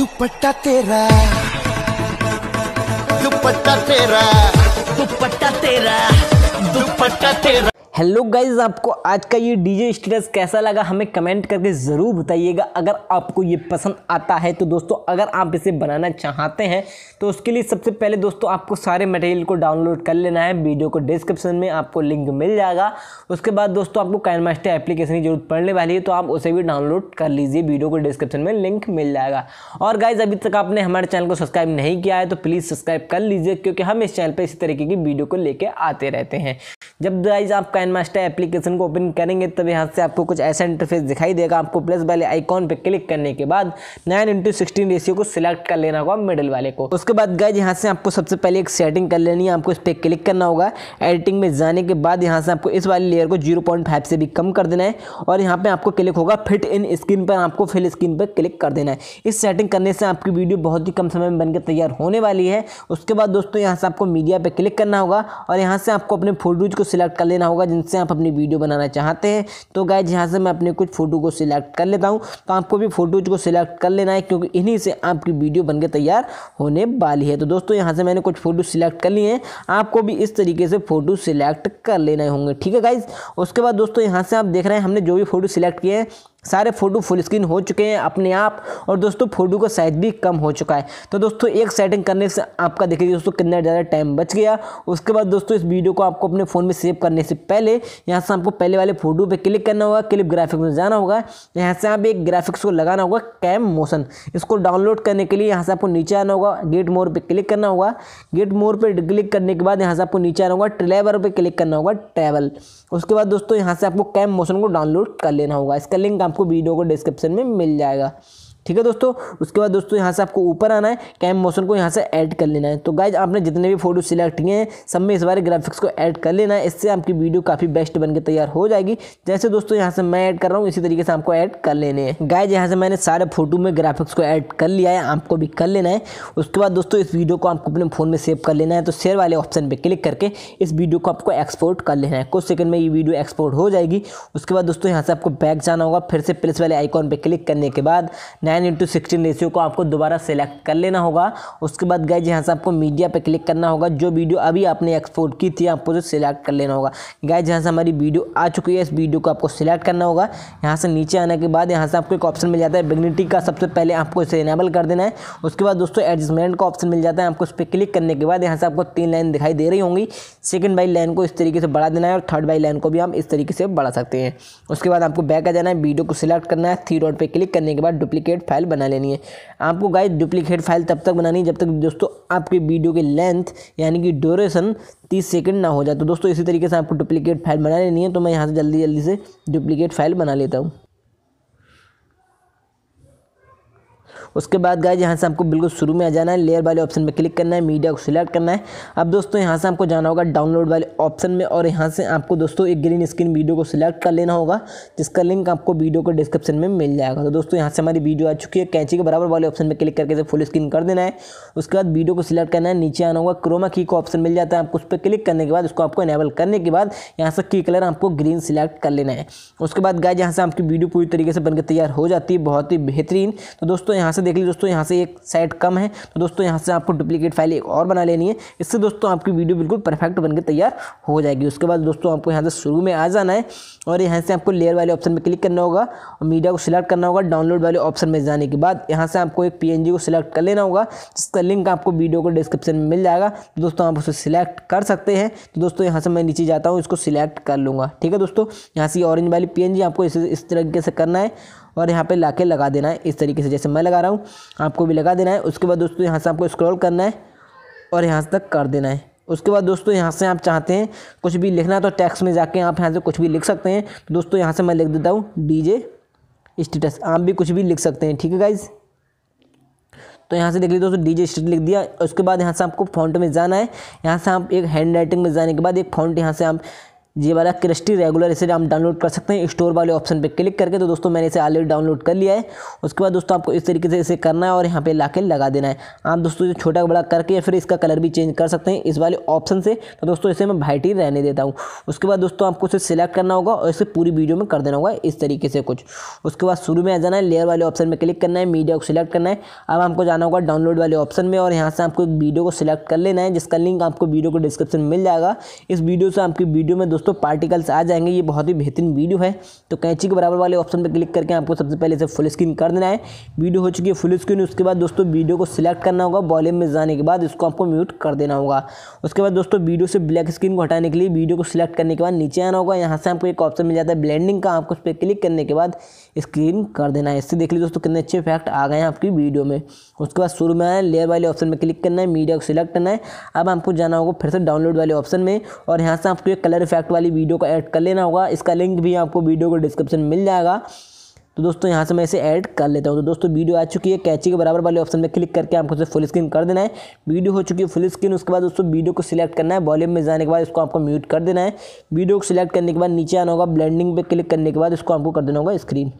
दुपट्टा तेरा दुपट्टा तेरा दुपट्टा तेरा दुपट्टा तेरा हेलो गाइज आपको आज का ये डीजे स्टेटस कैसा लगा हमें कमेंट करके ज़रूर बताइएगा अगर आपको ये पसंद आता है तो दोस्तों अगर आप इसे बनाना चाहते हैं तो उसके लिए सबसे पहले दोस्तों आपको सारे मटेरियल को डाउनलोड कर लेना है वीडियो को डिस्क्रिप्शन में आपको लिंक मिल जाएगा उसके बाद दोस्तों आपको कैन मास्टर एप्लीकेशन की जरूरत पड़ने वाली है तो आप उसे भी डाउनलोड कर लीजिए वीडियो को डिस्क्रिप्शन में लिंक मिल जाएगा और गाइज़ अभी तक आपने हमारे चैनल को सब्सक्राइब नहीं किया है तो प्लीज़ सब्सक्राइब कर लीजिए क्योंकि हम इस चैनल पर इसी तरीके की वीडियो को लेकर आते रहते हैं जब गाइज आप कैन कमांड मास्टर एप्लीकेशन को ओपन करेंगे तब यहाँ से आपको कुछ ऐसा इंटरफेस दिखाई देगा आपको प्लस वाले आइकॉन पर क्लिक करने के बाद नाइन इंटू सिक्सटीन रेशियो को सिलेक्ट कर लेना होगा मिडल वाले को उसके बाद गए यहाँ से आपको सबसे पहले एक सेटिंग कर लेनी है आपको इस पर क्लिक करना होगा एडिटिंग में जाने के बाद यहाँ से आपको इस वाले लेयर को जीरो से भी कम कर देना है और यहाँ पर आपको क्लिक होगा फिट इन स्क्रीन पर आपको फिल स्क्रीन पर क्लिक कर देना है इस सेटिंग करने से आपकी वीडियो बहुत ही कम समय में बनकर तैयार होने वाली है उसके बाद दोस्तों यहाँ से आपको मीडिया पर क्लिक करना होगा और यहाँ से आपको अपने फोटोज को सिलेक्ट कर लेना होगा से आप अपनी वीडियो बनाना चाहते हैं तो गाइज यहाँ से मैं अपने कुछ फ़ोटो को सिलेक्ट कर लेता हूँ तो आपको भी फ़ोटोज को सिलेक्ट कर लेना है क्योंकि इन्हीं से आपकी वीडियो बनकर तैयार होने वाली है तो दोस्तों यहाँ से मैंने कुछ फ़ोटो सिलेक्ट कर लिए हैं आपको भी इस तरीके से फ़ोटो सिलेक्ट कर लेना होंगे ठीक है गाइज़ उसके बाद दोस्तों यहाँ से आप देख रहे हैं हमने जो भी फ़ोटो सिलेक्ट किए हैं सारे फ़ोटो फुल स्क्रीन हो चुके हैं अपने आप और दोस्तों फ़ोटो का साइज़ भी कम हो चुका है तो दोस्तों एक सेटिंग करने से आपका देखिए दोस्तों कितना ज़्यादा टाइम बच गया उसके बाद दोस्तों इस वीडियो को आपको अपने फ़ोन में सेव करने से पहले यहाँ से आपको पहले वाले फ़ोटो पे क्लिक करना होगा क्लिप ग्राफिक्स में जाना होगा यहाँ से आप एक ग्राफिक्स को लगाना होगा कैम मोशन इसको डाउनलोड करने के लिए यहाँ से आपको नीचे आना होगा गेट मोर पर क्लिक करना होगा गेट मोर पर क्लिक करने के बाद यहाँ से आपको नीचे आना होगा ट्रेवर पर क्लिक करना होगा ट्रेवल उसके बाद दोस्तों यहाँ से आपको कैम मोशन को डाउनलोड कर लेना होगा इसका लिंक आपको वीडियो को डिस्क्रिप्शन में मिल जाएगा ठीक है दोस्तों उसके बाद दोस्तों यहाँ से आपको ऊपर आना है कैम मोशन को यहाँ से ऐड कर लेना है तो गाइज आपने जितने भी फोटो सिलेक्ट किए हैं सब में इस बार ग्राफिक्स को ऐड कर लेना है इससे आपकी वीडियो काफ़ी बेस्ट बन के तैयार हो जाएगी जैसे दोस्तों यहाँ से मैं ऐड कर रहा हूँ इसी तरीके से आपको ऐड कर लेने हैं गाइज यहाँ से मैंने सारे फोटो में ग्राफिक्स को ऐड कर लिया है आपको भी कर लेना है उसके बाद दोस्तों इस वीडियो को आपको अपने फ़ोन में सेव कर लेना है तो शेयर वाले ऑप्शन पर क्लिक करके इस वीडियो को आपको एक्सपोर्ट कर लेना है कुछ सेकंड में ये वीडियो एक्सपोर्ट हो जाएगी उसके बाद दोस्तों यहाँ से आपको बैक जाना होगा फिर से प्लस वाले आइकॉन पर क्लिक करने के बाद nine nine into sixteen ratio को आपको दोबारा सेलेक्ट कर लेना होगा उसके बाद गाइज यहाँ से आपको मीडिया पे क्लिक करना होगा जो वीडियो अभी आपने एक्सपोर्ट की थी आपको जो सिलेक्ट कर लेना होगा गाइज यहाँ से हमारी वीडियो आ चुकी है इस वीडियो को आपको सिलेक्ट करना होगा यहाँ से नीचे आने के बाद यहाँ से आपको एक ऑप्शन मिल जाता है बिग्निटी का सबसे पहले आपको इसे इनेबल कर देना है उसके बाद दोस्तों एडजस्टमेंट का ऑप्शन मिल जाता है आपको उस पर क्लिक करने के बाद यहाँ से आपको तीन लाइन दिखाई दे रही होंगी सेकेंड बाई लाइन को इस तरीके से बढ़ा देना है और थर्ड बाई लाइन को भी हम इस तरीके से बढ़ा सकते हैं उसके बाद आपको बैक आ जाना है वीडियो को सिलेक्ट करना है थ्री डॉट पर क्लिक करने के बाद डुप्लीकेट डुप्लीकेट फाइल बना लेनी है आपको गाय डुप्लीकेट फाइल तब तक बनानी है जब तक दोस्तों आपके वीडियो की लेंथ यानी कि ड्यूरेशन तीस सेकेंड ना हो जाए तो दोस्तों इसी तरीके से आपको डुप्लीकेट फाइल बना लेनी है तो मैं यहाँ से जल्दी जल्दी से डुप्लीकेट फाइल बना लेता हूँ उसके बाद गाइज यहाँ से हमको बिल्कुल शुरू में आ जाना है लेयर वाले ऑप्शन में क्लिक करना है मीडिया को सिलेक्ट करना है अब दोस्तों यहाँ से हमको जाना होगा डाउनलोड वाले ऑप्शन में और यहाँ से आपको दोस्तों एक ग्रीन स्क्रीन वीडियो को सिलेक्ट कर लेना होगा जिसका लिंक आपको वीडियो को डिस्क्रिप्शन में मिल जाएगा तो दोस्तों यहाँ से हमारी वीडियो आ चुकी है कैंची के बराबर वाले ऑप्शन में क्लिक करके से फुल स्क्रीन कर देना है उसके बाद वीडियो को सिलेक्ट करना है नीचे आना होगा क्रोमा की को ऑप्शन मिल जाता है आपको उस पर क्लिक करने के बाद उसको आपको इनेबल करने के बाद यहाँ से की कलर आपको ग्रीन सिलेक्ट कर लेना है उसके बाद गाय जहाँ से आपकी वीडियो पूरी तरीके से बनकर तैयार हो जाती है बहुत ही बेहतरीन तो दोस्तों यहाँ से से देख लीजिए दोस्तों यहाँ से एक साइड कम है तो दोस्तों यहाँ से आपको डुप्लीकेट फाइल एक और बना लेनी है इससे दोस्तों आपकी वीडियो बिल्कुल परफेक्ट बनकर तैयार हो जाएगी उसके बाद दोस्तों आपको यहाँ से शुरू में आ जाना है और यहाँ से आपको लेयर वाले ऑप्शन में क्लिक करना होगा और मीडिया को सिलेक्ट करना होगा डाउनलोड वाले ऑप्शन में जाने के बाद यहाँ से आपको एक पी को सिलेक्ट कर लेना होगा जिसका लिंक आपको वीडियो को डिस्क्रिप्शन में मिल जाएगा तो दोस्तों आप उसे सिलेक्ट कर सकते हैं तो दोस्तों यहाँ से मैं नीचे जाता हूँ इसको सिलेक्ट कर लूँगा ठीक है दोस्तों यहाँ से ऑरेंज वाली पी आपको इस तरीके से करना है और यहाँ पर ला लगा देना है इस तरीके से जैसे मैं लगा रहा हूँ आपको भी लगा देना है उसके बाद दोस्तों यहाँ से आपको स्क्रॉल करना है और यहाँ तक कर देना है उसके बाद दोस्तों यहाँ से आप चाहते हैं कुछ भी लिखना है तो टैक्स में जाके आप यहाँ से कुछ भी लिख सकते हैं तो दोस्तों यहाँ से मैं लिख देता हूँ डीजे स्टेटस आप भी कुछ भी लिख सकते हैं ठीक है गाइज़ तो यहाँ से देख लीजिए दोस्तों डीजे स्टेटस लिख दिया उसके बाद यहाँ से आपको फॉन्ट में जाना है यहाँ से आप एक हैंड राइटिंग में जाने के बाद एक फॉन्ट यहाँ से आप ये वाला क्रिस्टी रेगुलर इसे आप डाउनलोड कर सकते हैं स्टोर वाले ऑप्शन पे क्लिक करके तो दोस्तों मैंने इसे ऑलरेडी डाउनलोड कर लिया है उसके बाद दोस्तों आपको इस तरीके से इसे करना है और यहाँ पे ला लगा देना है आप दोस्तों जो छोटा बड़ा करके फिर इसका कलर भी चेंज कर सकते हैं इस वाले ऑप्शन से तो दोस्तों इसे मैं ही रहने देता हूँ उसके बाद दोस्तों आपको इसे सिलेक्ट करना होगा और इसे पूरी वीडियो में कर देना होगा इस तरीके से कुछ उसके बाद शुरू में आ जाना है लेयर वाले ऑप्शन में क्लिक करना है मीडिया को सिलेक्ट करना है अब आपको जाना होगा डाउनलोड वाले ऑप्शन में और यहाँ से आपको एक वीडियो को सिलेक्ट कर लेना है जिसका लिंक आपको वीडियो को डिस्क्रिप्शन मिल जाएगा इस वीडियो से आपकी वीडियो में दोस्तों पार्टिकल्स आ जाएंगे ये बहुत ही बेहतरीन वीडियो है तो कैंची के बराबर वाले ऑप्शन पर क्लिक करके आपको सबसे पहले इसे फुल स्क्रीन कर देना है वीडियो हो चुकी है फुल स्क्रीन उसके बाद दोस्तों वीडियो को सिलेक्ट करना होगा वॉल्यूम में जाने के बाद इसको आपको म्यूट कर देना होगा उसके बाद दोस्तों वीडियो से ब्लैक स्क्रीन को हटाने के लिए वीडियो को सिलेक्ट करने के बाद नीचे आना होगा यहाँ से आपको एक ऑप्शन मिल जाता है ब्लेंडिंग का आपको उस पर क्लिक करने के बाद स्क्रीन कर देना है इससे देख लीजिए दोस्तों कितने अच्छे इफेक्ट आ गए हैं आपकी वीडियो में उसके बाद शुरू में आना लेयर वाले ऑप्शन में क्लिक करना है मीडिया को सिलेक्ट करना है अब आपको जाना होगा फिर से डाउनलोड वाले ऑप्शन में और यहाँ से आपको एक कलर इफेक्ट वाली वीडियो को ऐड कर लेना होगा इसका लिंक भी आपको वीडियो को डिस्क्रिप्शन मिल जाएगा तो दोस्तों यहाँ से मैं इसे ऐड कर लेता हूँ तो दोस्तों वीडियो आ चुकी है कैची के बराबर वाले ऑप्शन में क्लिक करके आपको उसे फुल स्क्रीन कर देना है वीडियो हो चुकी है फुल स्क्रीन उसके बाद दोस्तों वीडियो को सिलेक्ट करना है वॉल्यूम में जाने के बाद इसको आपको म्यूट कर देना है वीडियो को सिलेक्ट करने के बाद नीचे आना होगा ब्लेंडिंग पर क्लिक करने के बाद इसको आपको कर देना होगा स्क्रीन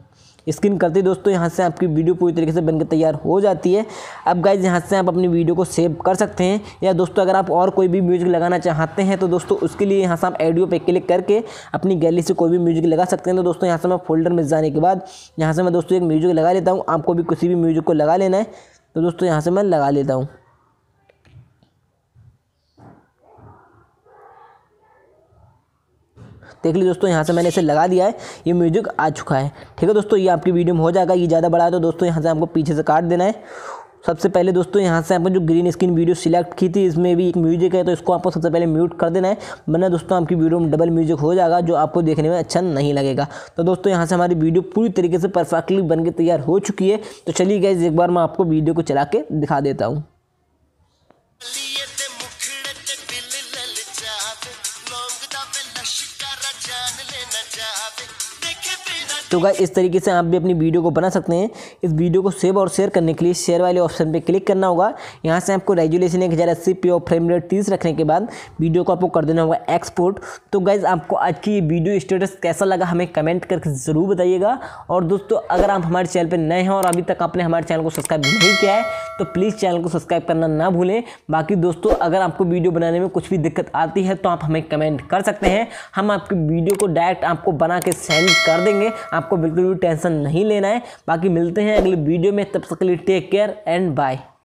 स्क्रीन करते ही दोस्तों यहाँ से आपकी वीडियो पूरी तरीके से बनकर तैयार हो जाती है अब गाइज यहाँ से आप अपनी वीडियो को सेव कर सकते हैं या दोस्तों अगर आप और कोई भी म्यूजिक लगाना चाहते हैं तो दोस्तों उसके लिए यहाँ से आप ऑडियो पे क्लिक करके अपनी गैली से कोई भी म्यूजिक लगा सकते हैं तो दोस्तों यहाँ से मैं फोल्डर में जाने के बाद यहाँ से मैं दोस्तों एक म्यूजिक लगा लेता हूँ आपको भी किसी भी म्यूजिक को लगा लेना है तो दोस्तों यहाँ से मैं लगा लेता हूँ देख लीजिए दोस्तों यहाँ से मैंने इसे लगा दिया है ये म्यूजिक आ चुका है ठीक है दोस्तों ये आपकी वीडियो में हो जाएगा ये ज़्यादा बड़ा है तो दोस्तों यहाँ से आपको पीछे से काट देना है सबसे पहले दोस्तों यहाँ से आपने जो ग्रीन स्क्रीन वीडियो सिलेक्ट की थी इसमें भी एक म्यूजिक है तो इसको आपको सबसे पहले म्यूट कर देना है वरना दोस्तों आपकी वीडियो में डबल म्यूजिक हो जाएगा जो आपको देखने में अच्छा नहीं लगेगा तो दोस्तों यहाँ से हमारी वीडियो पूरी तरीके से परफेक्टली बन के तैयार हो चुकी है तो चलिए गए एक बार मैं आपको वीडियो को चला के दिखा देता हूँ तो गाइस इस तरीके से आप भी अपनी वीडियो को बना सकते हैं इस वीडियो को सेव और शेयर करने के लिए शेयर वाले ऑप्शन पर क्लिक करना होगा यहाँ से आपको रेजुलेशन एक हज़ार अस्सी पी और फ्रेम रेट तीस रखने के बाद वीडियो को आपको कर देना होगा एक्सपोर्ट तो गाइज़ आपको आज की ये वीडियो स्टेटस कैसा लगा हमें कमेंट करके ज़रूर बताइएगा और दोस्तों अगर आप हमारे चैनल पर नए हैं और अभी तक आपने हमारे चैनल को सब्सक्राइब नहीं किया है तो प्लीज़ चैनल को सब्सक्राइब करना ना भूलें बाकी दोस्तों अगर आपको वीडियो बनाने में कुछ भी दिक्कत आती है तो आप हमें कमेंट कर सकते हैं हम आपकी वीडियो को डायरेक्ट आपको बना के सेंड कर देंगे आप आपको बिल्कुल भी टेंशन नहीं लेना है बाकी मिलते हैं अगले वीडियो में तब तक के लिए टेक केयर एंड बाय